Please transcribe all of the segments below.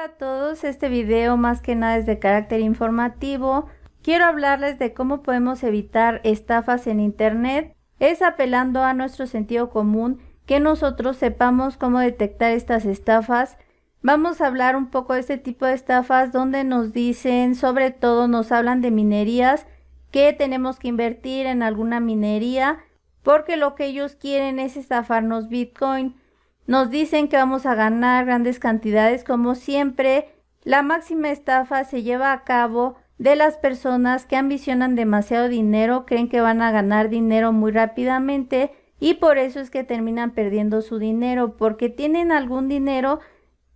Hola a todos, este video más que nada es de carácter informativo. Quiero hablarles de cómo podemos evitar estafas en Internet. Es apelando a nuestro sentido común que nosotros sepamos cómo detectar estas estafas. Vamos a hablar un poco de este tipo de estafas donde nos dicen, sobre todo nos hablan de minerías, que tenemos que invertir en alguna minería, porque lo que ellos quieren es estafarnos Bitcoin. Nos dicen que vamos a ganar grandes cantidades como siempre. La máxima estafa se lleva a cabo de las personas que ambicionan demasiado dinero, creen que van a ganar dinero muy rápidamente y por eso es que terminan perdiendo su dinero, porque tienen algún dinero,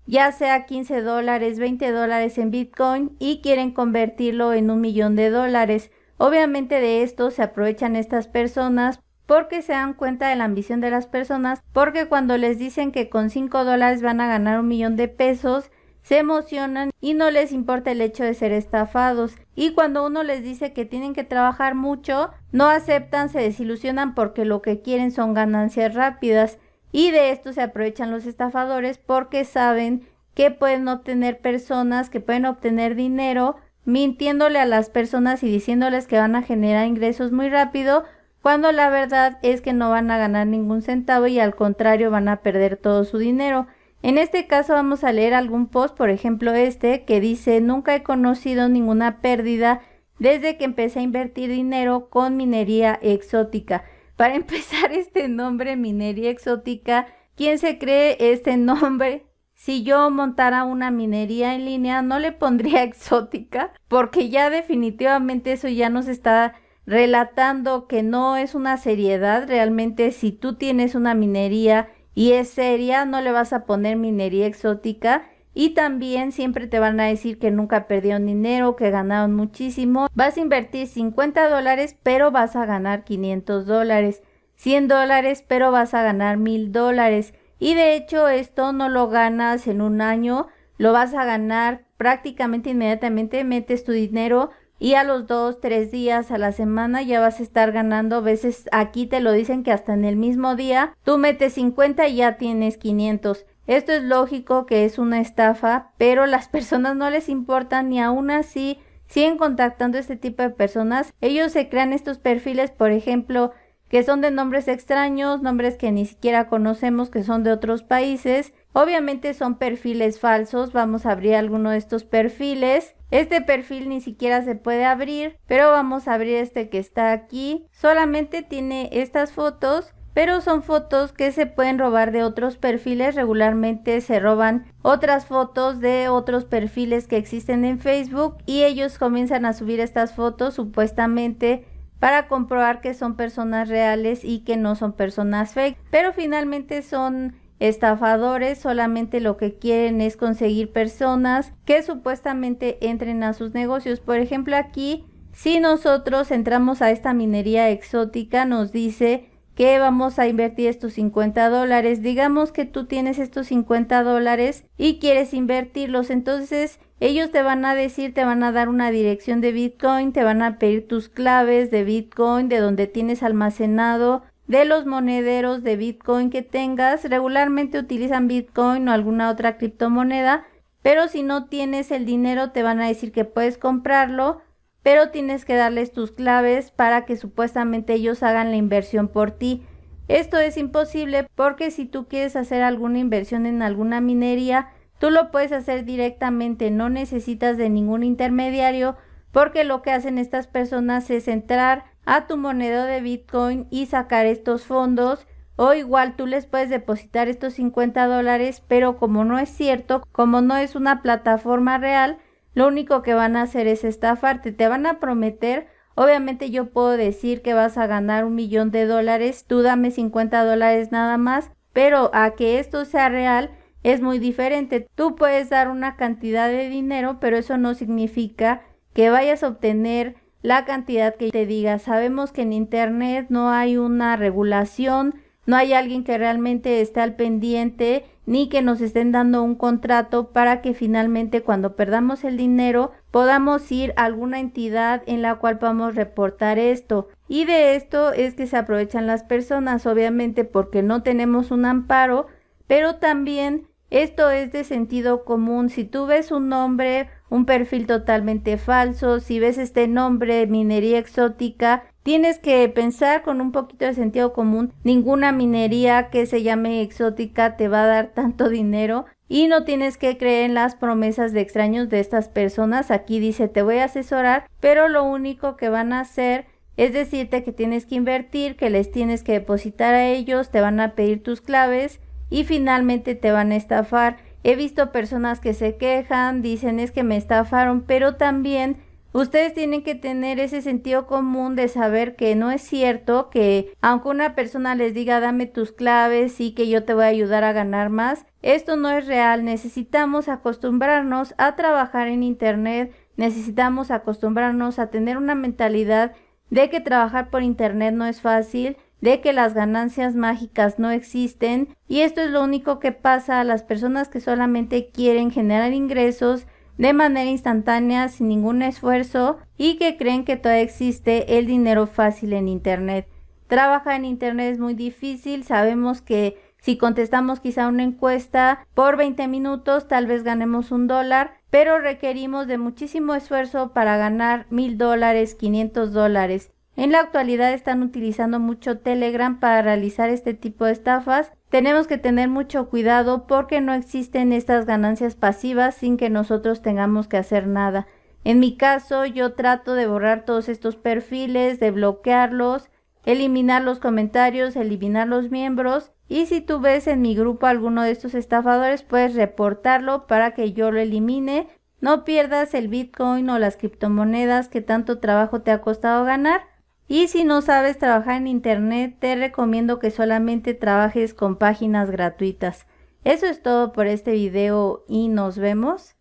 ya sea 15 dólares, 20 dólares en Bitcoin y quieren convertirlo en un millón de dólares. Obviamente de esto se aprovechan estas personas porque se dan cuenta de la ambición de las personas, porque cuando les dicen que con 5 dólares van a ganar un millón de pesos, se emocionan y no les importa el hecho de ser estafados. Y cuando uno les dice que tienen que trabajar mucho, no aceptan, se desilusionan porque lo que quieren son ganancias rápidas. Y de esto se aprovechan los estafadores porque saben que pueden obtener personas, que pueden obtener dinero, mintiéndole a las personas y diciéndoles que van a generar ingresos muy rápido cuando la verdad es que no van a ganar ningún centavo y al contrario van a perder todo su dinero. En este caso vamos a leer algún post, por ejemplo este, que dice, nunca he conocido ninguna pérdida desde que empecé a invertir dinero con minería exótica. Para empezar este nombre, minería exótica, ¿quién se cree este nombre? Si yo montara una minería en línea, no le pondría exótica, porque ya definitivamente eso ya nos está relatando que no es una seriedad, realmente si tú tienes una minería y es seria, no le vas a poner minería exótica. Y también siempre te van a decir que nunca perdieron dinero, que ganaron muchísimo. Vas a invertir 50 dólares, pero vas a ganar 500 dólares. 100 dólares, pero vas a ganar 1000 dólares. Y de hecho esto no lo ganas en un año, lo vas a ganar prácticamente inmediatamente, metes tu dinero y a los 2, 3 días a la semana ya vas a estar ganando. A veces aquí te lo dicen que hasta en el mismo día tú metes 50 y ya tienes 500. Esto es lógico que es una estafa, pero las personas no les importan ni aún así siguen contactando a este tipo de personas. Ellos se crean estos perfiles, por ejemplo, que son de nombres extraños, nombres que ni siquiera conocemos, que son de otros países. Obviamente son perfiles falsos, vamos a abrir alguno de estos perfiles este perfil ni siquiera se puede abrir, pero vamos a abrir este que está aquí. Solamente tiene estas fotos pero son fotos que se pueden robar de otros perfiles. Regularmente se roban otras fotos de otros perfiles que existen en Facebook y ellos comienzan a subir estas fotos supuestamente para comprobar que son personas reales y que no son personas fake, pero finalmente son Estafadores solamente lo que quieren es conseguir personas que supuestamente entren a sus negocios. Por ejemplo, aquí, si nosotros entramos a esta minería exótica, nos dice que vamos a invertir estos 50 dólares. Digamos que tú tienes estos 50 dólares y quieres invertirlos. Entonces ellos te van a decir, te van a dar una dirección de Bitcoin, te van a pedir tus claves de Bitcoin, de donde tienes almacenado de los monederos de Bitcoin que tengas. Regularmente utilizan Bitcoin o alguna otra criptomoneda, pero si no tienes el dinero te van a decir que puedes comprarlo, pero tienes que darles tus claves para que supuestamente ellos hagan la inversión por ti. Esto es imposible porque si tú quieres hacer alguna inversión en alguna minería, tú lo puedes hacer directamente, no necesitas de ningún intermediario porque lo que hacen estas personas es entrar a tu monedero de Bitcoin y sacar estos fondos. O igual tú les puedes depositar estos 50 dólares, pero como no es cierto, como no es una plataforma real, lo único que van a hacer es estafarte. Te van a prometer, obviamente yo puedo decir que vas a ganar un millón de dólares, tú dame 50 dólares nada más, pero a que esto sea real es muy diferente. Tú puedes dar una cantidad de dinero, pero eso no significa que vayas a obtener la cantidad que te diga. Sabemos que en Internet no hay una regulación, no hay alguien que realmente esté al pendiente ni que nos estén dando un contrato para que finalmente cuando perdamos el dinero podamos ir a alguna entidad en la cual podamos reportar esto. Y de esto es que se aprovechan las personas, obviamente porque no tenemos un amparo, pero también esto es de sentido común. Si tú ves un nombre un perfil totalmente falso. Si ves este nombre, minería exótica, tienes que pensar con un poquito de sentido común. Ninguna minería que se llame exótica te va a dar tanto dinero. Y no tienes que creer en las promesas de extraños de estas personas. Aquí dice te voy a asesorar, pero lo único que van a hacer es decirte que tienes que invertir, que les tienes que depositar a ellos, te van a pedir tus claves y finalmente te van a estafar. He visto personas que se quejan, dicen es que me estafaron, pero también ustedes tienen que tener ese sentido común de saber que no es cierto que aunque una persona les diga dame tus claves y que yo te voy a ayudar a ganar más, esto no es real. Necesitamos acostumbrarnos a trabajar en Internet, necesitamos acostumbrarnos a tener una mentalidad de que trabajar por Internet no es fácil de que las ganancias mágicas no existen y esto es lo único que pasa a las personas que solamente quieren generar ingresos de manera instantánea sin ningún esfuerzo y que creen que todavía existe el dinero fácil en Internet. Trabajar en Internet es muy difícil, sabemos que si contestamos quizá una encuesta por 20 minutos tal vez ganemos un dólar, pero requerimos de muchísimo esfuerzo para ganar mil dólares, 500 dólares. En la actualidad están utilizando mucho Telegram para realizar este tipo de estafas. Tenemos que tener mucho cuidado porque no existen estas ganancias pasivas sin que nosotros tengamos que hacer nada. En mi caso, yo trato de borrar todos estos perfiles, de bloquearlos, eliminar los comentarios, eliminar los miembros y si tú ves en mi grupo alguno de estos estafadores, puedes reportarlo para que yo lo elimine. No pierdas el Bitcoin o las criptomonedas que tanto trabajo te ha costado ganar. Y si no sabes trabajar en Internet, te recomiendo que solamente trabajes con páginas gratuitas. Eso es todo por este video y nos vemos.